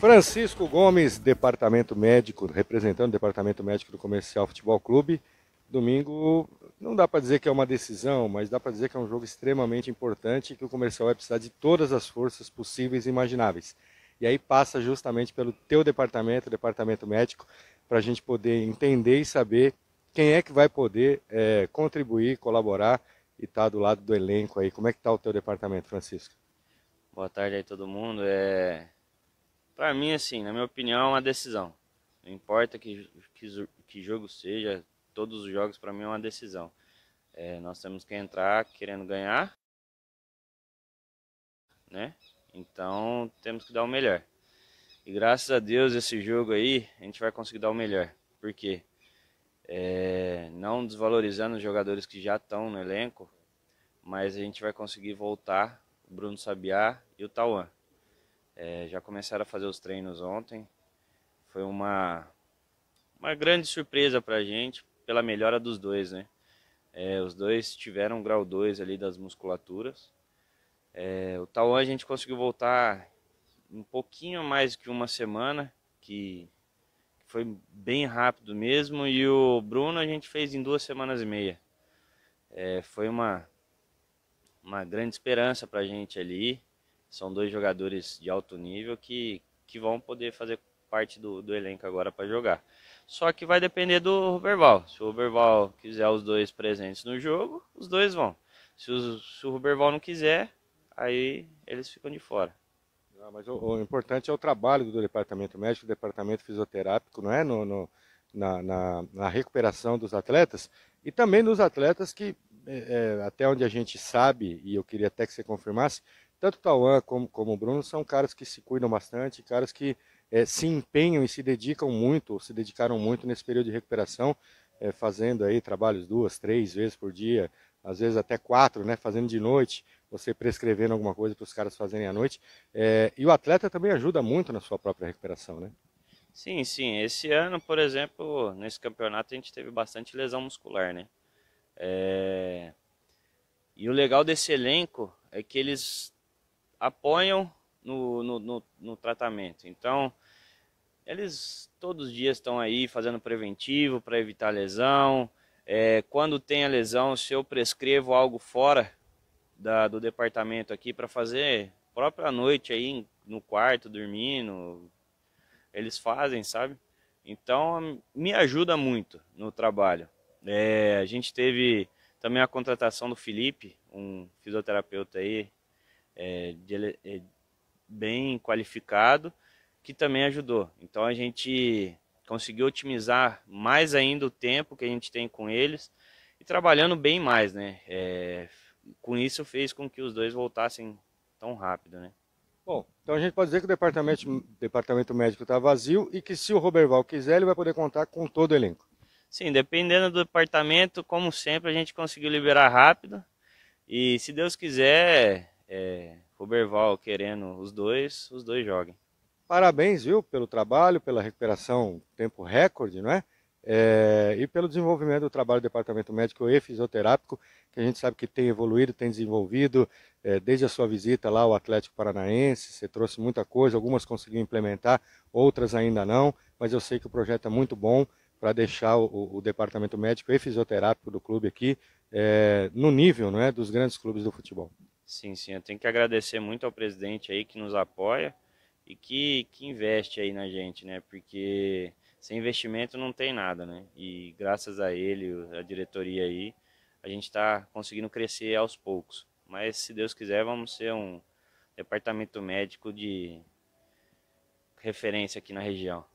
Francisco Gomes, departamento médico, representando o departamento médico do Comercial Futebol Clube. Domingo, não dá para dizer que é uma decisão, mas dá para dizer que é um jogo extremamente importante e que o Comercial vai precisar de todas as forças possíveis e imagináveis. E aí passa justamente pelo teu departamento, departamento médico, para a gente poder entender e saber quem é que vai poder é, contribuir, colaborar e estar tá do lado do elenco aí. Como é que está o teu departamento, Francisco? Boa tarde aí todo mundo. É para mim, assim, na minha opinião, é uma decisão. Não importa que, que, que jogo seja, todos os jogos para mim é uma decisão. É, nós temos que entrar querendo ganhar, né? Então temos que dar o melhor. E graças a Deus esse jogo aí a gente vai conseguir dar o melhor. Por quê? É, não desvalorizando os jogadores que já estão no elenco, mas a gente vai conseguir voltar o Bruno Sabiá e o Tauan. É, já começaram a fazer os treinos ontem. Foi uma, uma grande surpresa para a gente pela melhora dos dois, né? É, os dois tiveram um grau 2 ali das musculaturas. É, o Tauan a gente conseguiu voltar um pouquinho mais que uma semana, que foi bem rápido mesmo. E o Bruno a gente fez em duas semanas e meia. É, foi uma, uma grande esperança para a gente ali são dois jogadores de alto nível que, que vão poder fazer parte do, do elenco agora para jogar. Só que vai depender do Ruberval. Se o Ruberval quiser os dois presentes no jogo, os dois vão. Se, os, se o Ruberval não quiser, aí eles ficam de fora. Ah, mas o, o, importante é o trabalho do departamento médico, do departamento fisioterápico, não é? No, no na, na, na, recuperação dos atletas e também dos atletas que, é, é até onde a gente sabe, e eu queria até que você confirmasse, tanto o Tauan como, como o Bruno são caras que se cuidam bastante, caras que é, se empenham e se dedicam muito, se dedicaram muito nesse período de recuperação, é, fazendo aí trabalhos duas, três vezes por dia, às vezes até quatro, né, fazendo de noite, você prescrevendo alguma coisa para os caras fazerem à noite. É, e o atleta também ajuda muito na sua própria recuperação, né? Sim, sim. Esse ano, por exemplo, nesse campeonato a gente teve bastante lesão muscular, né? É, e o legal desse elenco é que eles apoiam no, no, no, no tratamento. Então, eles todos os dias estão aí fazendo preventivo para evitar lesão. É, quando tem a lesão, se eu prescrevo algo fora da, do departamento aqui para fazer própria noite aí no quarto, dormindo, eles fazem, sabe? Então me ajuda muito no trabalho. É, a gente teve também a contratação do Felipe, um fisioterapeuta aí é, de, é, bem qualificado, que também ajudou. Então a gente conseguiu otimizar mais ainda o tempo que a gente tem com eles e trabalhando bem mais, né? É, com isso fez com que os dois voltassem tão rápido, né? Bom, então a gente pode dizer que o departamento, departamento médico está vazio e que se o Roberval quiser, ele vai poder contar com todo o elenco. Sim, dependendo do departamento, como sempre, a gente conseguiu liberar rápido. E se Deus quiser, é, Roberval querendo os dois, os dois joguem. Parabéns, viu, pelo trabalho, pela recuperação tempo recorde, não é? É, e pelo desenvolvimento do trabalho do Departamento Médico e Fisioterápico, que a gente sabe que tem evoluído, tem desenvolvido, é, desde a sua visita lá ao Atlético Paranaense, você trouxe muita coisa, algumas conseguiu implementar, outras ainda não, mas eu sei que o projeto é muito bom para deixar o, o, Departamento Médico e Fisioterápico do clube aqui é, no nível não é, dos grandes clubes do futebol. Sim, sim, eu tenho que agradecer muito ao presidente aí que nos apoia e que, que investe aí na gente, né? Porque sem investimento não tem nada, né? E graças a ele, a diretoria aí, a gente está conseguindo crescer aos poucos. Mas se Deus quiser, vamos ser um departamento médico de referência aqui na região.